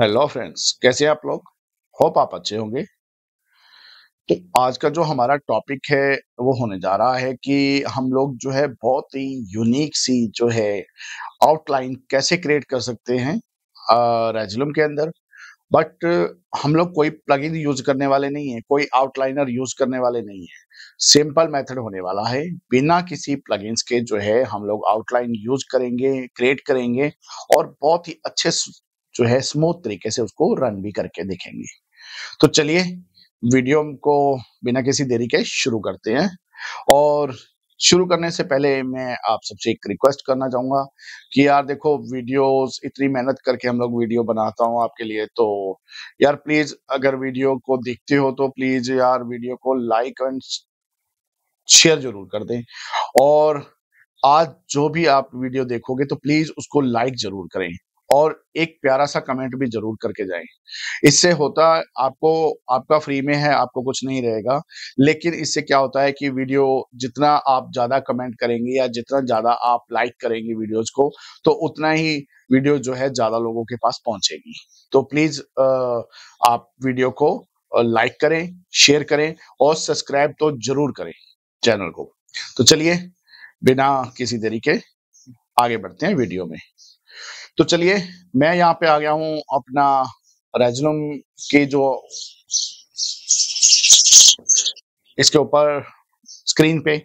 Hello friends कैसे आप लोग होप आप अच्छे होंगे तो आज का जो हमारा टॉपिक है वो होने जा रहा है कि हम लोग जो है बहुत ही यूनिक सी जो है आउटलाइन कैसे क्रिएट कर सकते हैं रेजुलम के अंदर बट हम लोग कोई प्लगइन यूज करने वाले नहीं है कोई आउटलाइनर यूज करने वाले नहीं है सिंपल मेथड होने वाला है बिना किसी प्लगइन्स के जो है हम लोग आउटलाइन यूज करेंगे क्रिएट करेंगे और बहुत ही अच्छे जो है स्मूथ तरीके से उसको रन भी करके देखेंगे तो चलिए वीडियो को बिना किसी देरी के शुरू करते हैं और शुरू करने से पहले मैं आप सबसे एक रिक्वेस्ट करना चाहूंगा कि यार देखो वीडियोस इतनी मेहनत करके हम लोग वीडियो बनाता हूँ आपके लिए तो यार प्लीज अगर वीडियो को देखते हो तो प्लीज यार वीडियो को लाइक एंड शेयर जरूर कर दें और आज जो भी आप वीडियो देखोगे तो प्लीज उसको लाइक जरूर करें और एक प्यारा सा कमेंट भी जरूर करके जाएं इससे होता आपको आपका फ्री में है आपको कुछ नहीं रहेगा लेकिन इससे क्या होता है कि वीडियो जितना आप ज्यादा कमेंट करेंगे या जितना ज्यादा आप लाइक करेंगे वीडियोज को तो उतना ही वीडियो जो है ज्यादा लोगों के पास पहुंचेगी तो प्लीज आप वीडियो को लाइक करें शेयर करें और सब्सक्राइब तो जरूर करें चैनल को तो चलिए बिना किसी तरीके आगे बढ़ते हैं वीडियो में तो चलिए मैं यहाँ पे आ गया हूँ अपना रेजनम के जो इसके ऊपर स्क्रीन पे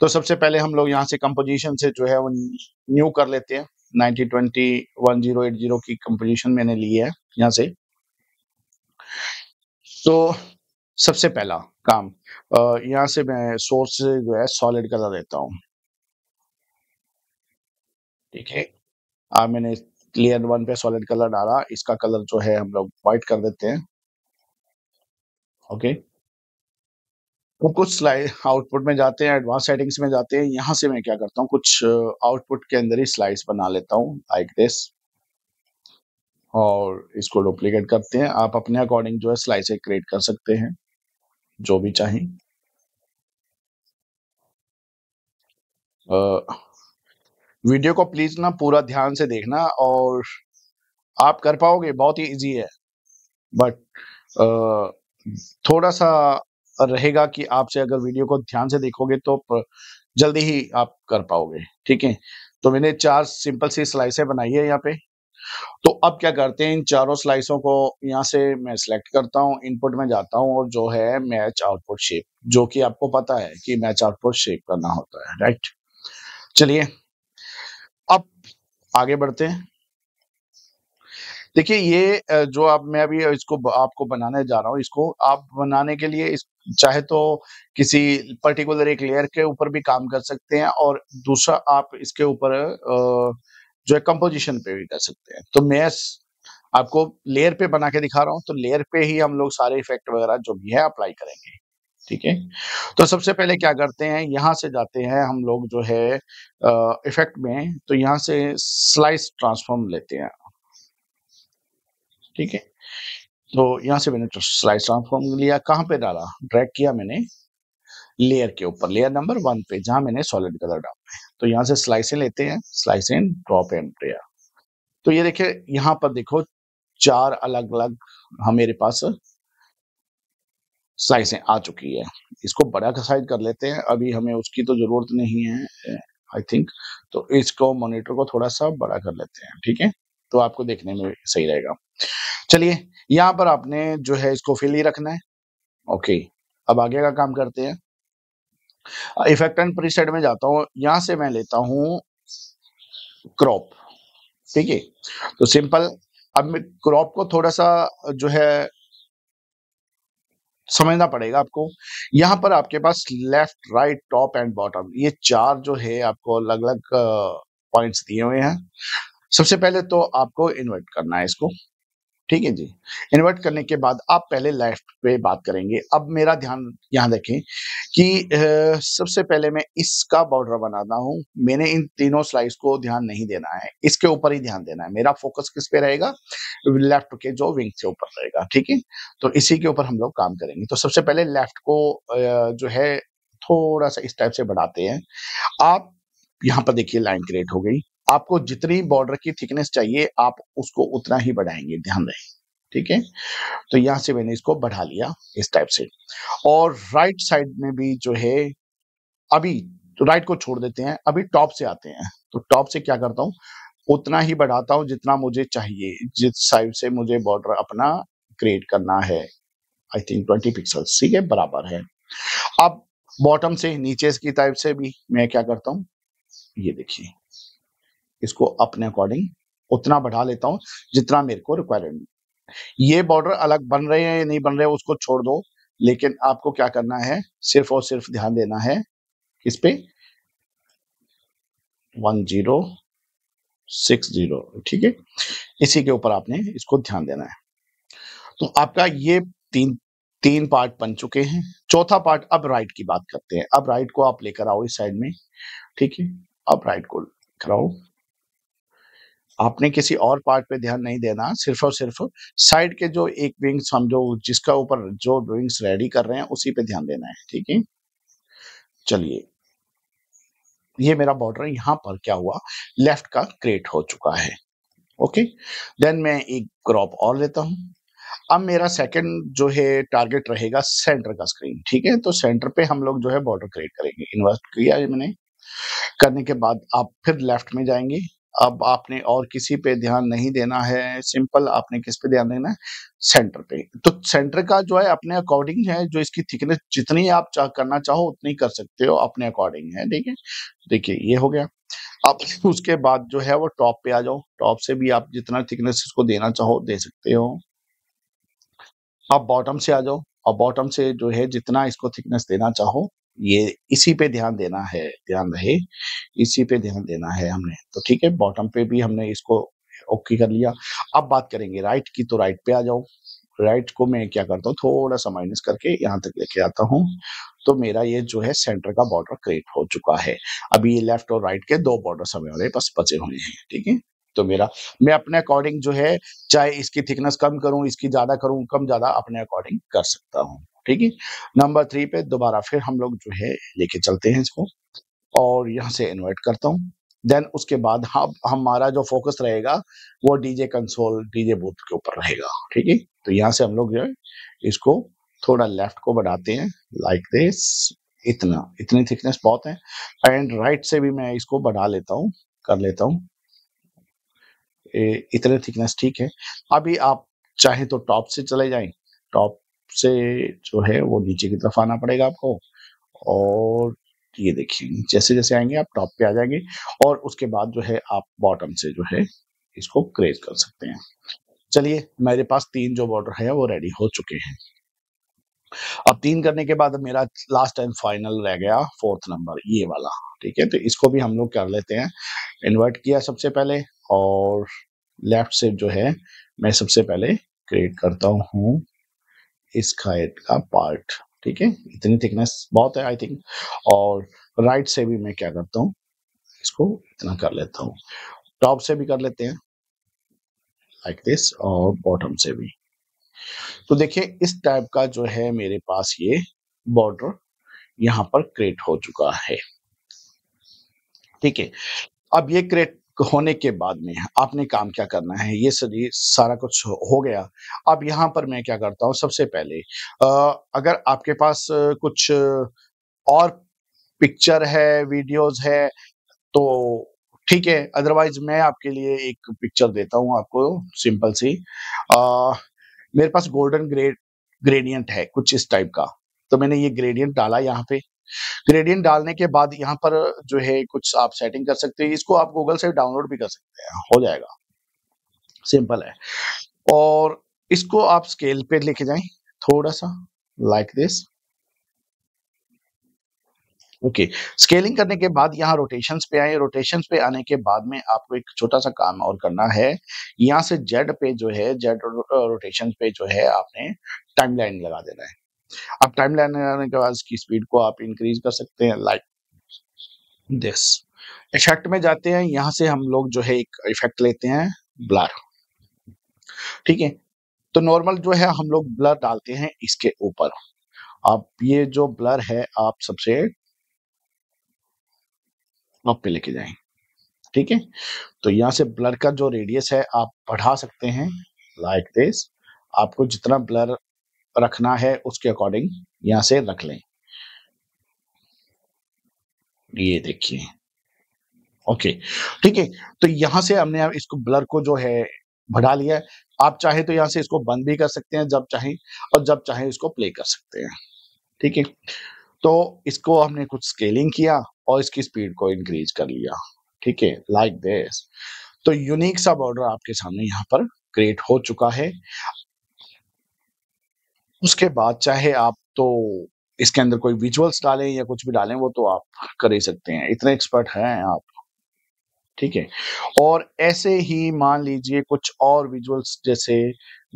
तो सबसे पहले हम लोग यहाँ से कंपोजिशन से जो है वो न्यू कर लेते हैं जीरो की कंपोजिशन मैंने ली है यहाँ से तो सबसे पहला काम यहाँ से मैं सोर्स जो है सॉलिड कलर देता हूं ठीक है आ, मैंने लेयर वन पे सॉलिड कलर डाला इसका कलर जो है हम लोग व्हाइट कर देते हैं ओके तो कुछ स्लाइड आउटपुट में जाते हैं एडवांस सेटिंग्स में जाते हैं यहां से मैं क्या करता हूँ कुछ आउटपुट के अंदर ही स्लाइड्स बना लेता हूँ लाइक दिस और इसको डुप्लीकेट करते हैं आप अपने अकॉर्डिंग जो है स्लाइसें क्रिएट कर सकते हैं जो भी चाहें वीडियो को प्लीज ना पूरा ध्यान से देखना और आप कर पाओगे बहुत ही इजी है बट थोड़ा सा रहेगा कि आपसे अगर वीडियो को ध्यान से देखोगे तो जल्दी ही आप कर पाओगे ठीक है तो मैंने चार सिंपल सी स्लाइसें बनाई है यहाँ पे तो अब क्या करते हैं इन चारों स्लाइसों को यहाँ से मैं सिलेक्ट करता हूँ इनपुट में जाता हूँ और जो है मैच आउटपुट शेप जो कि आपको पता है कि मैच आउटपुट शेप करना होता है राइट चलिए आगे बढ़ते हैं देखिए ये जो आप मैं अभी इसको आपको बनाने जा रहा हूँ इसको आप बनाने के लिए इस चाहे तो किसी पर्टिकुलर एक लेयर के ऊपर भी काम कर सकते हैं और दूसरा आप इसके ऊपर जो है कंपोजिशन पे भी कर सकते हैं तो मैं आपको लेयर पे बना के दिखा रहा हूँ तो लेयर पे ही हम लोग सारे इफेक्ट वगैरह जो भी है अप्लाई करेंगे ठीक है तो सबसे पहले क्या करते हैं यहां से जाते हैं हम लोग जो है इफेक्ट में तो यहां से स्लाइस ट्रांसफॉर्म लेते हैं ठीक है तो यहां से मैंने स्लाइस तो ट्रांसफॉर्म लिया कहां पे डाला ड्रैग किया मैंने लेयर के ऊपर लेयर नंबर वन पे जहां मैंने सॉलिड कलर डाला है तो यहां से स्लाइसें लेते हैं स्लाइस एंड ड्रॉप एंड तो ये देखिए यहां पर देखो चार अलग अलग हमारे पास साइजें आ चुकी है इसको बड़ा का साइज कर लेते हैं अभी हमें उसकी तो जरूरत नहीं है आई थिंक तो इसको मॉनिटर को थोड़ा सा बड़ा कर लेते हैं ठीक है तो आपको देखने में सही रहेगा चलिए यहाँ पर आपने जो है इसको फिल ही रखना है ओके अब आगे का काम करते हैं इफेक्ट एंड प्रीसेट में जाता हूँ यहां से मैं लेता हूं क्रॉप ठीक है तो सिंपल अब मैं क्रॉप को थोड़ा सा जो है समझना पड़ेगा आपको यहाँ पर आपके पास left right top and bottom ये चार जो है आपको अलग अलग पॉइंट्स दिए हुए हैं सबसे पहले तो आपको इन्वर्ट करना है इसको ठीक है जी इन्वर्ट करने के बाद आप पहले लेफ्ट पे बात करेंगे अब मेरा ध्यान यहाँ रखें कि आ, सबसे पहले मैं इसका बॉर्डर बनाना हूं मैंने इन तीनों स्लाइस को ध्यान नहीं देना है इसके ऊपर ही ध्यान देना है मेरा फोकस किस पे रहेगा लेफ्ट के जो विंग के ऊपर रहेगा ठीक है तो इसी के ऊपर हम लोग काम करेंगे तो सबसे पहले लेफ्ट को जो है थोड़ा सा इस टाइप से बढ़ाते हैं आप यहाँ पर देखिए लाइन क्रिएट हो गई आपको जितनी बॉर्डर की थिकनेस चाहिए आप उसको उतना ही बढ़ाएंगे ध्यान रहे ठीक है तो यहां से मैंने इसको बढ़ा लिया इस टाइप से और राइट साइड में भी जो है अभी तो राइट को छोड़ देते हैं अभी टॉप से आते हैं तो टॉप से क्या करता हूं उतना ही बढ़ाता हूं जितना मुझे चाहिए जिस साइड से मुझे बॉर्डर अपना क्रिएट करना है आई थिंक ट्वेंटी पिक्सल ठीक है बराबर है अब बॉटम से नीचे की टाइप से भी मैं क्या करता हूं ये देखिए इसको अपने अकॉर्डिंग उतना बढ़ा लेता हूँ जितना मेरे को रिक्वायरमेंट ये बॉर्डर अलग बन रहे हैं या नहीं बन रहे हैं उसको छोड़ दो लेकिन आपको क्या करना है सिर्फ और सिर्फ ध्यान देना है किस पे वन जीरो सिक्स जीरो ठीक है इसी के ऊपर आपने इसको ध्यान देना है तो आपका ये तीन तीन पार्ट बन चुके हैं चौथा पार्ट अब राइट की बात करते हैं अब राइट को आप लेकर आओ इस साइड में ठीक है अब राइट को कराओ आपने किसी और पार्ट पे ध्यान नहीं देना सिर्फ और सिर्फ साइड के जो एक विंग्स हम जो जिसका ऊपर जो विंग्स रेडी कर रहे हैं उसी पे ध्यान देना है ठीक है चलिए ये मेरा बॉर्डर यहां पर क्या हुआ लेफ्ट का क्रिएट हो चुका है ओके देन मैं एक क्रॉप और लेता हूं अब मेरा सेकंड जो है टारगेट रहेगा सेंटर का स्क्रीन ठीक है तो सेंटर पे हम लोग जो है बॉर्डर क्रिएट करेंगे इन्वर्ट किया मैंने करने के बाद आप फिर लेफ्ट में जाएंगे अब आपने और किसी पे ध्यान नहीं देना है सिंपल आपने किस पे ध्यान देना है सेंटर पे तो सेंटर का जो है अपने अकॉर्डिंग है जो इसकी थिकनेस जितनी आप चाह करना चाहो उतनी कर सकते हो अपने अकॉर्डिंग है ठीक है देखिए ये हो गया अब उसके बाद जो है वो टॉप पे आ जाओ टॉप से भी आप जितना थिकनेस इसको देना चाहो दे सकते हो आप बॉटम से आ जाओ और बॉटम से जो है जितना इसको थिकनेस देना चाहो ये इसी पे ध्यान देना है ध्यान रहे इसी पे ध्यान देना है हमने तो ठीक है बॉटम पे भी हमने इसको ओके कर लिया अब बात करेंगे राइट की तो राइट पे आ जाओ राइट को मैं क्या करता हूँ थोड़ा सा माइनस करके यहाँ तक लेके आता हूँ तो मेरा ये जो है सेंटर का बॉर्डर क्रिएट हो चुका है अभी ये लेफ्ट और राइट के दो बॉर्डर हमारे पास बचे हुए हैं ठीक है तो मेरा मैं अपने अकॉर्डिंग जो है चाहे इसकी थिकनेस कम करूं इसकी ज्यादा करूं कम ज्यादा अपने अकॉर्डिंग कर सकता हूं ठीक है नंबर थ्री पे दोबारा फिर हम लोग जो है लेके चलते हैं इसको और यहाँ से इन्वर्ट करता हूँ देन उसके बाद हम हमारा जो फोकस रहेगा वो डीजे कंसोल डीजे बूथ के ऊपर रहेगा ठीक है तो यहाँ से हम लोग जो है इसको थोड़ा लेफ्ट को बढ़ाते हैं लाइक like दिस इतना इतनी थिकनेस बहुत है एंड राइट right से भी मैं इसको बढ़ा लेता हूँ कर लेता हूँ इतने थिकनेस ठीक है अभी आप चाहे तो टॉप से चले जाएं टॉप से जो है वो नीचे की तरफ आना पड़ेगा आपको और ये देखिए जैसे जैसे आएंगे आप टॉप पे आ जाएंगे और उसके बाद जो है आप बॉटम से जो है इसको क्रेज कर सकते हैं चलिए मेरे पास तीन जो बॉर्डर है वो रेडी हो चुके हैं अब तीन करने के बाद मेरा लास्ट एंड फाइनल रह गया फोर्थ नंबर ये वाला ठीक है तो इसको भी हम लोग कर लेते हैं इन्वर्ट किया सबसे पहले और लेफ्ट से जो है मैं सबसे पहले क्रिएट करता हूँ इसका का पार्ट ठीक है इतनी थिकनेस बहुत है आई थिंक और राइट से भी मैं क्या करता हूँ इसको इतना कर लेता हूँ टॉप से भी कर लेते हैं लाइक like दिस और बॉटम से भी तो देखिए इस टाइप का जो है मेरे पास ये बॉर्डर यहाँ पर क्रिएट हो चुका है ठीक है अब ये क्रिएट होने के बाद में आपने काम क्या करना है ये सभी सारा कुछ हो गया अब यहाँ पर मैं क्या करता हूँ सबसे पहले अगर आपके पास कुछ और पिक्चर है वीडियोस है तो ठीक है अदरवाइज मैं आपके लिए एक पिक्चर देता हूँ आपको सिंपल सी आ, मेरे पास गोल्डन ग्रेड ग्रेडियंट है कुछ इस टाइप का तो मैंने ये ग्रेडियंट डाला यहाँ पे ग्रेडियंट डालने के बाद यहाँ पर जो है कुछ आप सेटिंग कर सकते हैं इसको आप गूगल से डाउनलोड भी कर सकते हैं हो जाएगा सिंपल है और इसको आप स्केल पे लेके जाए थोड़ा सा like this okay okay. Scaling करने के बाद यहाँ रोटेशन पे आए रोटेशन पे आने के बाद में आपको एक छोटा सा काम और करना है यहाँ से जेड पे जो है जेड रोटेशन पे जो है आपने टाइमलाइन लगा देना है अब टाइम लाइन लगाने के बाद इसकी स्पीड को आप इंक्रीज कर सकते हैं लाइक दिस इफेक्ट में जाते हैं यहां से हम लोग जो है एक इफेक्ट लेते हैं ब्लर ठीक है तो नॉर्मल जो है हम लोग ब्लर डालते हैं इसके ऊपर आप ये जो ब्लर है आप सबसे आप पे लेके जाए ठीक है तो यहां से ब्लर का जो रेडियस है आप बढ़ा सकते हैं लाइक like दिस आपको जितना ब्लर रखना है उसके अकॉर्डिंग यहां से रख लें ये देखिए ओके ठीक है तो यहां से हमने इसको ब्लर को जो है बढ़ा लिया आप चाहे तो यहां से इसको बंद भी कर सकते हैं जब चाहे और जब चाहे इसको प्ले कर सकते हैं ठीक है तो इसको हमने कुछ स्केलिंग किया और इसकी स्पीड को इंक्रीज कर लिया ठीक है लाइक दिस तो यूनिक सा बॉर्डर आपके सामने यहाँ पर क्रिएट हो चुका है उसके बाद चाहे आप तो इसके अंदर कोई विजुअल्स डालें या कुछ भी डालें वो तो आप कर ही सकते हैं इतने एक्सपर्ट हैं आप ठीक है और ऐसे ही मान लीजिए कुछ और विजुअल्स जैसे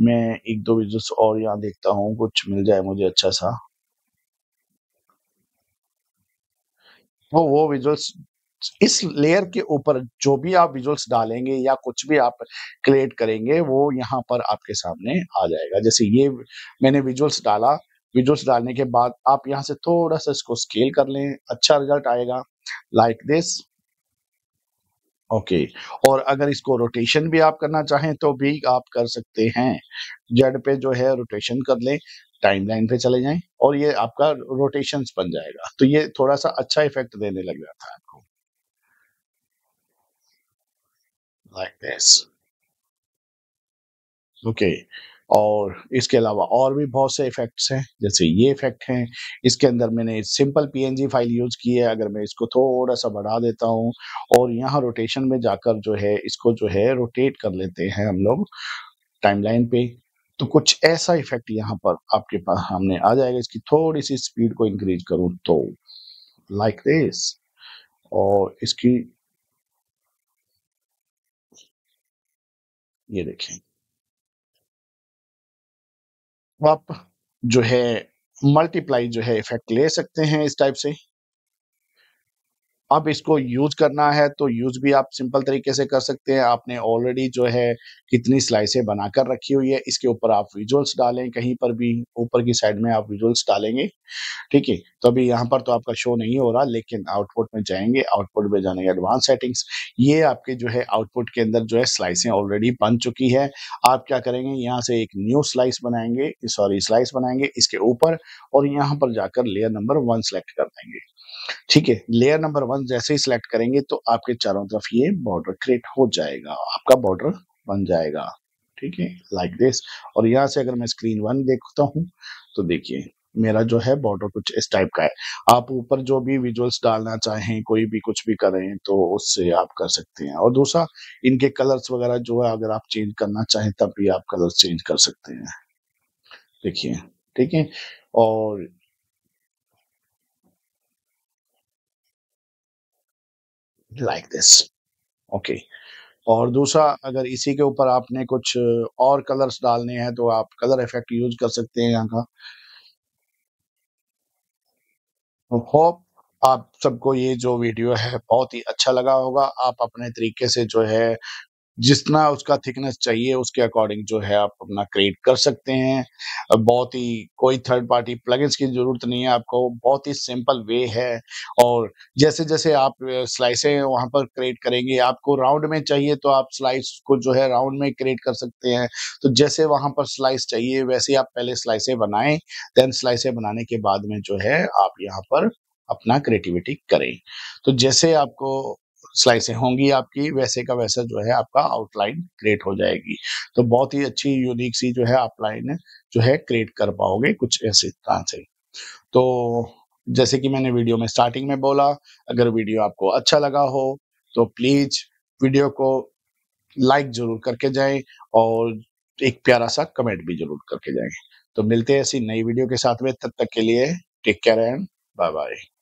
मैं एक दो विजुअल्स और यहाँ देखता हूँ कुछ मिल जाए मुझे अच्छा सा वो वो विजुअल्स इस लेयर के ऊपर जो भी आप विजुअल्स डालेंगे या कुछ भी आप क्रिएट करेंगे वो यहाँ पर आपके सामने आ जाएगा जैसे ये मैंने विजुअल्स डाला विजुअल्स डालने के बाद आप यहाँ से थोड़ा सा इसको स्केल कर लें अच्छा रिजल्ट आएगा लाइक दिस ओके okay. और अगर इसको रोटेशन भी आप करना चाहें तो भी आप कर सकते हैं जेड पे जो है रोटेशन कर लें टाइमलाइन पे चले जाएं और ये आपका रोटेशन बन जाएगा तो ये थोड़ा सा अच्छा इफेक्ट देने लग जाता है like this okay. और इसके अलावा और भी बहुत से इफेक्ट्स हैं जैसे ये इफेक्ट हैं इसके अंदर मैंने सिंपल पीएनजी फाइल यूज की है अगर मैं इसको थोड़ा सा बढ़ा देता हूँ और यहाँ रोटेशन में जाकर जो है इसको जो है रोटेट कर लेते हैं हम लोग टाइमलाइन पे तो कुछ ऐसा इफेक्ट यहाँ पर आपके पास हमने आ जाएगा इसकी थोड़ी सी स्पीड को इंक्रीज करूँ तो लाइक like दिस और इसकी ये देखें तो आप जो है मल्टीप्लाई जो है इफेक्ट ले सकते हैं इस टाइप से अब इसको यूज करना है तो यूज भी आप सिंपल तरीके से कर सकते हैं आपने ऑलरेडी जो है कितनी स्लाइसें बनाकर रखी हुई है इसके ऊपर आप विजुअल्स डालें कहीं पर भी ऊपर की साइड में आप विजुअल्स डालेंगे ठीक है तो अभी यहाँ पर तो आपका शो नहीं हो रहा लेकिन आउटपुट में जाएंगे आउटपुट में जाने के एडवांस सेटिंग्स ये आपके जो है आउटपुट के अंदर जो है स्लाइसें ऑलरेडी बन चुकी है आप क्या करेंगे यहाँ से एक न्यू स्लाइस बनाएंगे सॉरी स्लाइस बनाएंगे इसके ऊपर और यहाँ पर जाकर लेयर नंबर वन सेलेक्ट कर देंगे ठीक है लेयर नंबर वन जैसे ही सिलेक्ट करेंगे तो आपके चारों तरफ ये बॉर्डर क्रिएट हो जाएगा आपका बॉर्डर बन जाएगा ठीक है लाइक दिस और यहाँ से अगर मैं स्क्रीन वन देखता हूँ तो देखिए मेरा जो है बॉर्डर कुछ इस टाइप का है आप ऊपर जो भी विजुअल्स डालना चाहें कोई भी कुछ भी करें तो उससे आप कर सकते हैं और दूसरा इनके कलर्स वगैरह जो है अगर आप चेंज करना चाहें तब भी आप कलर चेंज कर सकते हैं देखिए ठीक है और लाइक दिस ओके और दूसरा अगर इसी के ऊपर आपने कुछ और कलर्स डालने हैं तो आप कलर इफेक्ट यूज कर सकते हैं यहाँ का होप तो आप सबको ये जो वीडियो है बहुत ही अच्छा लगा होगा आप अपने तरीके से जो है जितना उसका थिकनेस चाहिए उसके अकॉर्डिंग जो है आप अपना क्रिएट कर सकते हैं बहुत ही कोई थर्ड पार्टी प्लगइन्स की जरूरत नहीं है आपको बहुत ही सिंपल वे है और जैसे जैसे आप स्लाइसें वहां पर क्रिएट करेंगे आपको राउंड में चाहिए तो आप स्लाइस को जो है राउंड में क्रिएट कर सकते हैं तो जैसे वहां पर स्लाइस चाहिए वैसे आप पहले स्लाइसें बनाएं देन स्लाइसें बनाने के बाद में जो है आप यहाँ पर अपना क्रिएटिविटी करें तो जैसे आपको स्लाइसें होंगी आपकी वैसे का वैसा जो है आपका आउटलाइन क्रिएट हो जाएगी तो बहुत ही अच्छी यूनिक सी जो है आउटलाइन जो है क्रिएट कर पाओगे कुछ ऐसे तरह से तो जैसे कि मैंने वीडियो में स्टार्टिंग में बोला अगर वीडियो आपको अच्छा लगा हो तो प्लीज वीडियो को लाइक जरूर करके जाएं और एक प्यारा सा कमेंट भी जरूर करके जाएं तो मिलते हैं ऐसी नई वीडियो के साथ में तब तक के लिए take care and bye bye